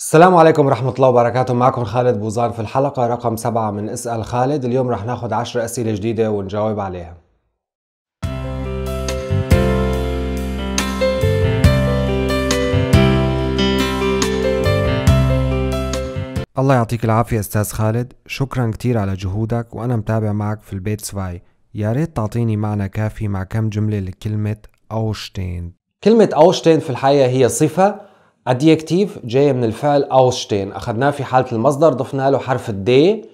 السلام عليكم ورحمة الله وبركاته معكم خالد بوزان في الحلقة رقم سبعة من اسأل خالد اليوم رح ناخد عشر أسئلة جديدة ونجاوب عليها الله يعطيك العافية أستاذ خالد شكرا كتير على جهودك وأنا متابع معك في البيت سفاي يا ريت تعطيني معنى كافي مع كم جملة لكلمة أوشتين كلمة أوشتين في الحقيقة هي صفة اديكتيف جاي من الفعل ausstehen اخذناه في حاله المصدر ضفنا له حرف الدي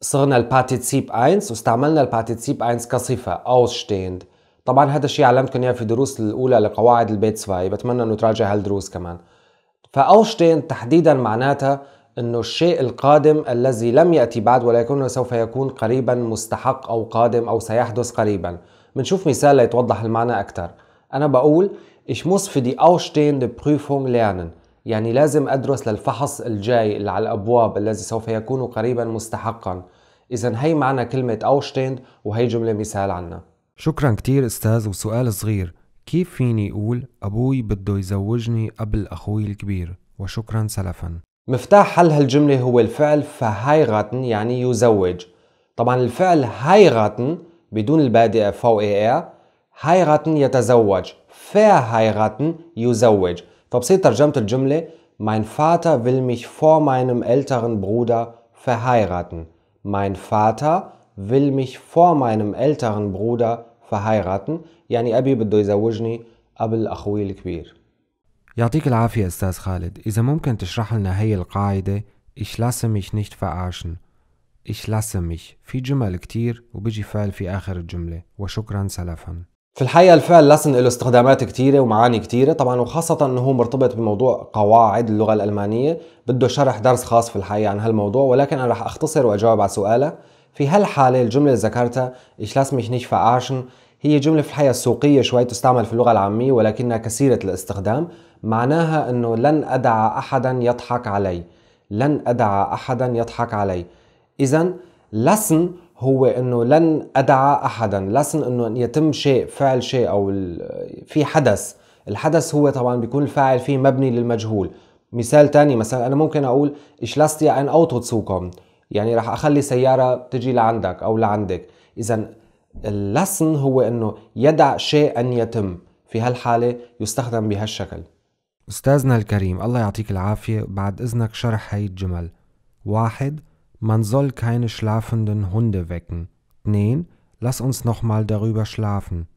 صغنا الباتيتسيب 1 واستعملنا الباتيتسيب 1 كصفه ausstehend طبعا هذا الشيء علمتكم اياه في الدروس الاولى لقواعد البيت سفاي بتمنى انه تراجع هالدروس كمان فاوشتين تحديدا معناتها انه الشيء القادم الذي لم ياتي بعد ولكنه سوف يكون قريبا مستحق او قادم او سيحدث قريبا بنشوف مثال ليتوضح المعنى اكثر انا بقول ich muss für die ausstehende Prüfung lernen يعني لازم أدرس للفحص الجاي اللي على الأبواب الذي سوف يكون قريبا مستحقا إذا هي معنى كلمة ausstehend وهي جملة مثال عنا شكرا كتير أستاذ وسؤال صغير كيف فيني أقول أبوي بده يزوجني قبل أخوي الكبير وشكرا سلفا مفتاح حل هالجملة هو الفعل فهيغتن يعني يزوج طبعا الفعل هيغتن بدون البادئة اي اي heiraten يتزوج verheiraten يزوج فبصير ترجمة الجملة Mein Vater will mich vor meinem älteren Bruder verheiraten. Mein Vater will mich vor meinem älteren Bruder verheiraten يعني أبي بده يزوجني قبل أخوي الكبير يعطيك العافية أستاذ خالد إذا ممكن تشرح لنا هي القاعدة Ich lasse mich nicht verarschen Ich lasse mich في جمل كتير وبيجي فعل في آخر الجملة وشكرا سلفا في الحقيقة الفعل لسن له استخدامات كتيرة ومعاني كتيرة طبعا وخاصة انه هو مرتبط بموضوع قواعد اللغة الألمانية بده شرح درس خاص في الحقيقة عن هالموضوع ولكن أنا رح أختصر وأجاوب على سؤالك في هالحالة الجملة اللي ذكرتها ich lass mich nicht verarschen هي جملة في الحقيقة سوقية شوي تستعمل في اللغة العامية ولكنها كثيرة الاستخدام معناها انه لن أدع أحدا يضحك علي لن أدع أحدا يضحك علي إذا لسن هو انه لن ادعى احدا لسن انه يتم شيء فعل شيء او في حدث الحدث هو طبعا بيكون الفاعل فيه مبني للمجهول مثال تاني مثلا انا ممكن اقول ايش lass ان اوتو تسوكم يعني راح اخلي سياره تجي لعندك او لعندك اذا اللسن هو انه يدع شيء ان يتم في هالحاله يستخدم بهالشكل استاذنا الكريم الله يعطيك العافيه بعد اذنك شرح هاي الجمل واحد Man soll keine schlafenden Hunde wecken. Neen, lass uns noch mal darüber schlafen.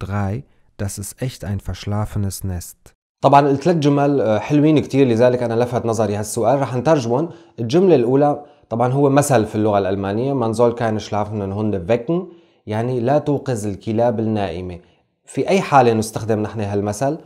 3. Das ist echt ein verschlafenes Nest. طبعا قلت لك جمل حلوين كتير لذلك انا لفت نظري هالسؤال رح نترجمهم الجمله الاولى طبعا هو مثل في اللغه الالمانيه man soll keine schlafenden Hunde wecken يعني لا توقظ الكلاب النائمه في اي حاله نستخدم نحن هالمثل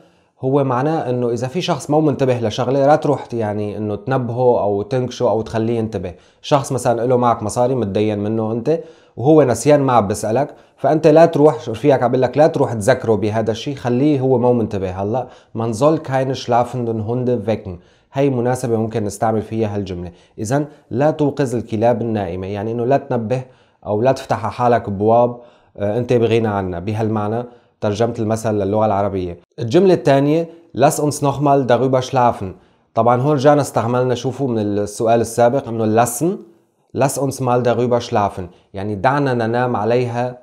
هو معناه انه اذا في شخص مو منتبه لشغله لا تروح يعني انه تنبهه او تنكشه او تخليه ينتبه شخص مثلا له معك مصاري متدين منه انت وهو نسيان ما عم بيسالك فانت لا تروح رفيقك عم لك لا تروح تذكره بهذا الشيء خليه هو مو منتبه هلا من soll keine schlafenden Hunde هي مناسبه ممكن نستعمل فيها هالجمله اذا لا توقظ الكلاب النائمه يعني انه لا تنبه او لا تفتح على حالك ابواب آه، انت بغنى عنها بهالمعنى ترجمة المثل للغة العربية الجملة الثانية lass uns nochmal darüber schlafen طبعا هون رجعنا استعملنا شوفوا من السؤال السابق انه لسن لس uns mal darüber schlafen يعني دعنا ننام عليها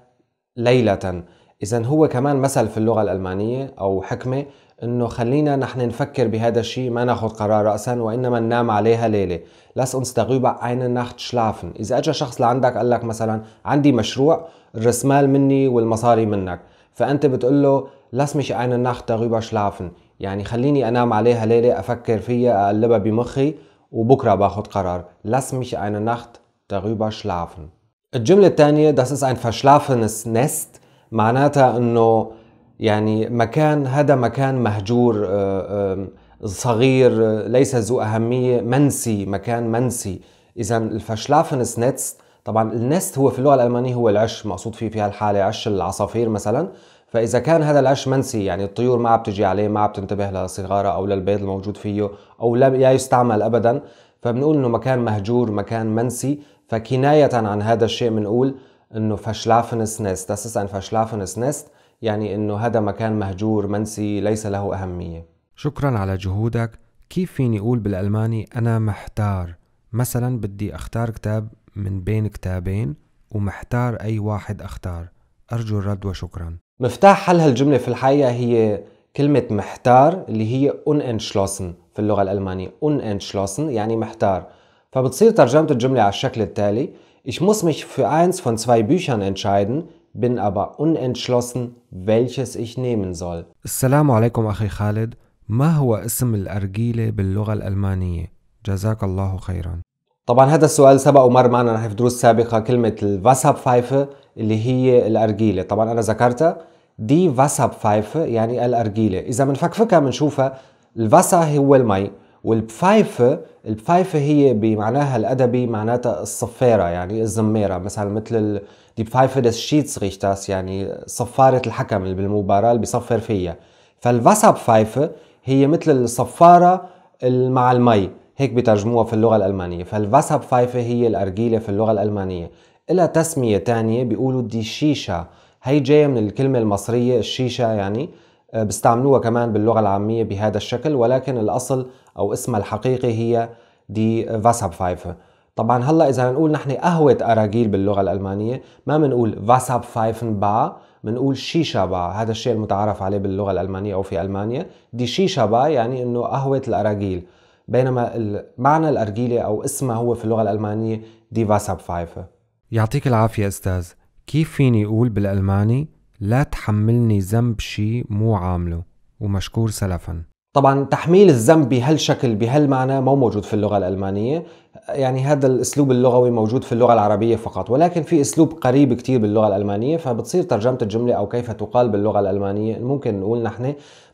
ليلة إذا هو كمان مثل في اللغة الألمانية أو حكمة إنه خلينا نحن نفكر بهذا الشيء ما ناخذ قرار رأسا وإنما ننام عليها ليلة لاس uns darüber eine Nacht schlafen إذا أجا شخص لعندك قال لك مثلا عندي مشروع الرسمال مني والمصاري منك فانت بتقول له lass mich eine Nacht darüber schlafen يعني خليني انام عليها ليله افكر فيها اقلبها بمخي وبكره باخذ قرار lass mich eine Nacht darüber schlafen الجملة الثانية das ist ein verschlafenes Nest معناتها انه يعني مكان هذا مكان مهجور آه، آه، صغير ليس ذو أهمية منسي مكان منسي إذا الفشلافنس نتس طبعا النست هو في اللغة الألمانية هو العش مقصود فيه في هالحالة عش العصافير مثلا فاذا كان هذا القش منسي يعني الطيور ما عم تجي عليه ما عم تنتبه لصغاره او للبيض الموجود فيه او لا يستعمل ابدا فبنقول انه مكان مهجور مكان منسي فكنايه عن هذا الشيء بنقول انه فشلافنس نست das ist ein verschlafenes يعني انه هذا مكان مهجور منسي ليس له اهميه شكرا على جهودك كيف فيني اقول بالالماني انا محتار مثلا بدي اختار كتاب من بين كتابين ومحتار اي واحد اختار ارجو الرد وشكرا مفتاح حل هالجملة في الحقيقة هي كلمة محتار اللي هي unentschlossen في اللغة الألمانية unentschlossen يعني محتار فبتصير ترجمة الجملة على الشكل التالي Ich muss mich für eins von zwei Büchern entscheiden bin aber unentschlossen welches ich nehmen soll السلام عليكم أخي خالد ما هو اسم الأرجيلة باللغة الألمانية؟ جزاك الله خيرا طبعا هذا السؤال سبق ومر معنا في دروس سابقة كلمة الفاساب فايفة اللي هي الأرجيلة طبعا أنا ذكرتها دي فاساب فايفة يعني الأرجيلة إذا بنفكفكها بنشوفها الفاسا هو المي والبفايفة البفايفة هي بمعناها الأدبي معناتها الصفارة يعني الزميرة مثلا مثل دي بفايفة دس ريشتاس يعني صفارة الحكم اللي بالمباراة اللي بيصفر فيها فالفاساب فايفة هي مثل الصفارة مع المي هيك بترجموها في اللغة الألمانية فالفاسب فايفة هي الأرجيلة في اللغة الألمانية إلها تسمية تانية بيقولوا دي شيشة هي جاية من الكلمة المصرية الشيشة يعني آه، بيستعملوها كمان باللغة العامية بهذا الشكل ولكن الأصل أو اسمها الحقيقي هي دي فاسب فايفة طبعا هلا إذا نقول نحن قهوة أراجيل باللغة الألمانية ما بنقول فاسب فايفن با بنقول شيشا با هذا الشيء المتعارف عليه باللغة الألمانية أو في ألمانيا دي شيشا با يعني إنه قهوة الأراجيل بينما معنى الأرجيلة أو اسمها هو في اللغة الألمانية دي فايفة يعطيك العافية أستاذ كيف فيني أقول بالألماني لا تحملني ذنب شي مو عامله ومشكور سلفا طبعا تحميل الذنب بهالشكل بهالمعنى مو موجود في اللغة الألمانية يعني هذا الأسلوب اللغوي موجود في اللغة العربية فقط ولكن في أسلوب قريب كتير باللغة الألمانية فبتصير ترجمة الجملة أو كيف تقال باللغة الألمانية ممكن نقول نحن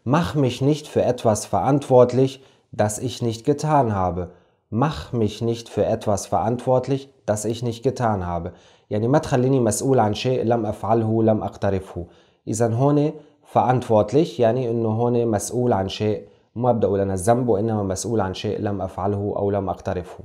مach مش nicht في etwas verantwortlich das ich nicht getan habe. Mach mich nicht für etwas verantwortlich, das ich nicht getan habe. يعني ما تخليني مسؤول عن شيء لم أفعله لم أقترفه إذا هون verantwortlich يعني أنه هون مسؤول عن شيء ما بدي أقول أنا الذنب وإنما مسؤول عن شيء لم أفعله أو لم أقترفه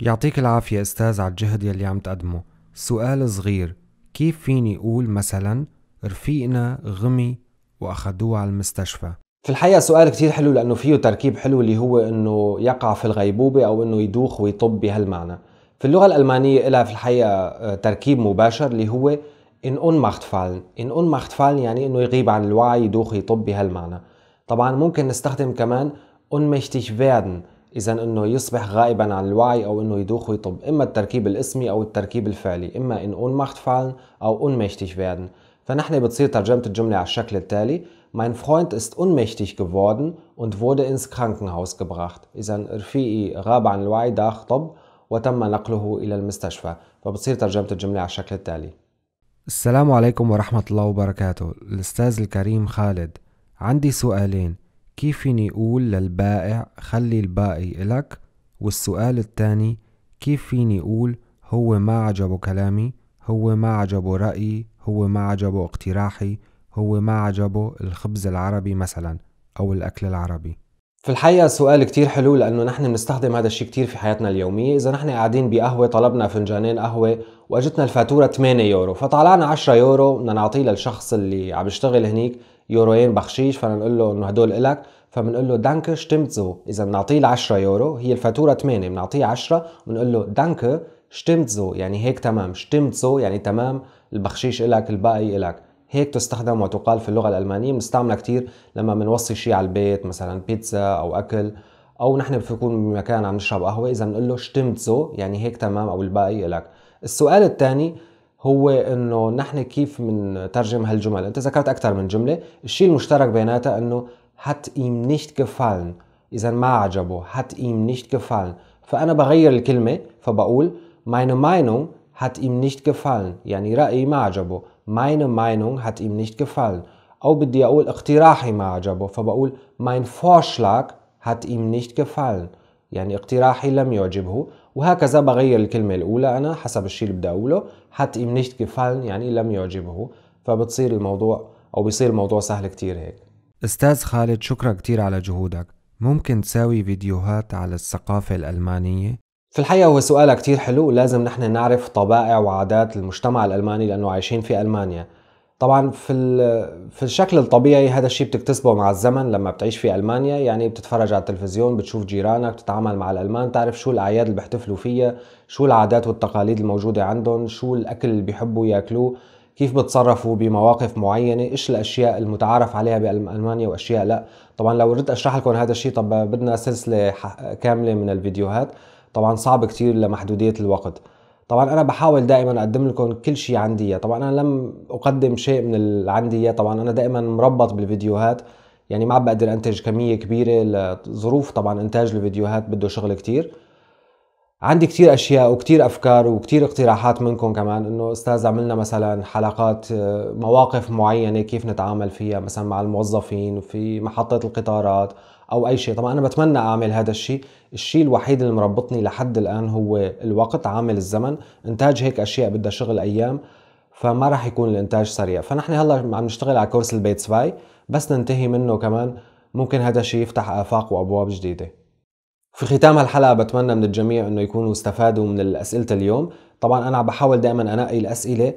يعطيك العافية أستاذ على الجهد يلي عم تقدمه سؤال صغير كيف فيني أقول مثلا رفيقنا غمي وأخذوه على المستشفى في الحقيقة سؤال كتير حلو لأنه فيه تركيب حلو اللي هو أنه يقع في الغيبوبة أو أنه يدوخ ويطب بهالمعنى في اللغة الألمانية لها في الحقيقة آه، تركيب مباشر اللي هو إن أون ماخت فالن إن أون ماخت فالن يعني أنه يغيب عن الوعي يدوخ يطب بهالمعنى طبعا ممكن نستخدم كمان أون ميشتيش فيردن إذا أنه يصبح غائبا عن الوعي أو أنه يدوخ ويطب إما التركيب الاسمي أو التركيب الفعلي إما إن أون ماخت فالن أو أون ميشتيش فيردن. فنحن بتصير ترجمة الجملة على الشكل التالي Mein Freund ist unmächtig geworden und wurde ins Krankenhaus gebracht. إذا رفيقي غاب عن الوعي ده طب وتم نقله إلى المستشفى فبتصير ترجمة الجملة على الشكل التالي السلام عليكم ورحمة الله وبركاته الأستاذ الكريم خالد عندي سؤالين كيف فيني أقول للبائع خلي الباقي إلك والسؤال الثاني كيف فيني أقول هو ما عجبه كلامي هو ما عجبه رأيي هو ما عجبه اقتراحي هو ما عجبه الخبز العربي مثلا أو الأكل العربي في الحقيقة سؤال كتير حلو لأنه نحن بنستخدم هذا الشيء كتير في حياتنا اليومية إذا نحن قاعدين بقهوة طلبنا فنجانين قهوة وأجتنا الفاتورة 8 يورو فطلعنا 10 يورو بدنا نعطيه للشخص اللي عم يشتغل هنيك يوروين بخشيش فنقول له إنه هدول إلك فبنقول له دانك شتمتزو إذا بنعطيه ال 10 يورو هي الفاتورة 8 بنعطيه 10 بنقول له دانك شتمتزو يعني هيك تمام شتمتزو يعني تمام البخشيش إلك الباقي إلك هيك تستخدم وتقال في اللغة الألمانية بنستعملها كتير لما بنوصي شيء على البيت مثلا بيتزا أو أكل أو نحن بنكون بمكان عم نشرب قهوة إذا بنقول له شتمت زو يعني هيك تمام أو الباقي لك السؤال الثاني هو انه نحن كيف بنترجم هالجمل انت ذكرت اكثر من جمله الشيء المشترك بيناتها انه hat ihm nicht gefallen اذا ما عجبه hat ihm nicht gefallen فانا بغير الكلمه فبقول meine Meinung hat ihm nicht gefallen يعني رأيي ما عجبه meine Meinung hat ihm nicht gefallen أو بدي أقول اقتراحي ما عجبه فبقول mein Vorschlag hat ihm nicht gefallen يعني اقتراحي لم يعجبه وهكذا بغير الكلمة الأولى أنا حسب الشيء اللي بدي أقوله hat ihm nicht gefallen يعني لم يعجبه فبتصير الموضوع أو بيصير الموضوع سهل كتير هيك أستاذ خالد شكرا كتير على جهودك ممكن تساوي فيديوهات على الثقافة الألمانية في الحقيقة هو سؤال كتير حلو ولازم نحن نعرف طبائع وعادات المجتمع الألماني لأنه عايشين في ألمانيا طبعا في في الشكل الطبيعي هذا الشيء بتكتسبه مع الزمن لما بتعيش في المانيا يعني بتتفرج على التلفزيون بتشوف جيرانك بتتعامل مع الالمان تعرف شو الاعياد اللي بيحتفلوا فيها شو العادات والتقاليد الموجوده عندهم شو الاكل اللي بيحبوا ياكلوه كيف بتصرفوا بمواقف معينه ايش الاشياء المتعارف عليها بالمانيا واشياء لا طبعا لو ردت اشرح لكم هذا الشيء طب بدنا سلسله كامله من الفيديوهات طبعا صعب كتير لمحدوديه الوقت طبعا انا بحاول دائما اقدم لكم كل شيء عندي طبعا انا لم اقدم شيء من اللي عندي طبعا انا دائما مربط بالفيديوهات يعني ما عم بقدر انتج كميه كبيره لظروف طبعا انتاج الفيديوهات بده شغل كتير عندي كتير اشياء وكتير افكار وكتير اقتراحات منكم كمان انه استاذ عملنا مثلا حلقات آه، مواقف معينه كيف نتعامل فيها مثلا مع الموظفين وفي محطه القطارات او اي شيء طبعا انا بتمنى اعمل هذا الشيء الشيء الوحيد اللي مربطني لحد الان هو الوقت عامل الزمن انتاج هيك اشياء بدها شغل ايام فما راح يكون الانتاج سريع فنحن هلا عم نشتغل على كورس البيت سفاي بس ننتهي منه كمان ممكن هذا الشيء يفتح افاق وابواب جديده في ختام هالحلقة بتمنى من الجميع انه يكونوا استفادوا من الاسئلة اليوم طبعا انا بحاول دائما انقي الاسئلة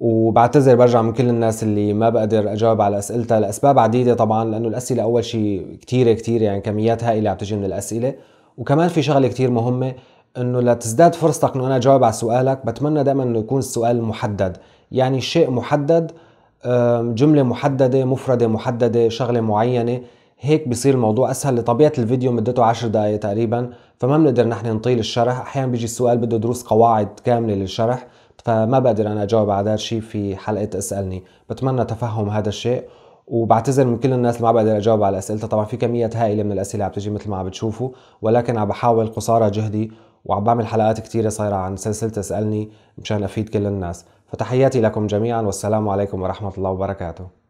وبعتذر برجع من كل الناس اللي ما بقدر اجاوب على اسئلتها لاسباب عديده طبعا لانه الاسئله اول شيء كثيره كثير يعني كميات هائله عم تجي من الاسئله وكمان في شغله كثير مهمه انه لتزداد فرصتك انه انا اجاوب على سؤالك بتمنى دائما انه يكون السؤال محدد يعني شيء محدد جملة محددة مفردة محددة شغلة معينة هيك بصير الموضوع أسهل لطبيعة الفيديو مدته عشر دقايق تقريبا فما بنقدر نحن نطيل الشرح أحيانا بيجي السؤال بده دروس قواعد كاملة للشرح فما بقدر أنا أجاوب على هذا الشيء في حلقة اسألني بتمنى تفهم هذا الشيء وبعتذر من كل الناس اللي ما بقدر اجاوب على اسئلتها طبعا في كميات هائله من الاسئله عم تجي مثل ما عم بتشوفوا ولكن عم بحاول قصارى جهدي وعم بعمل حلقات كثيره صايره عن سلسله اسالني مشان افيد كل الناس فتحياتي لكم جميعا والسلام عليكم ورحمه الله وبركاته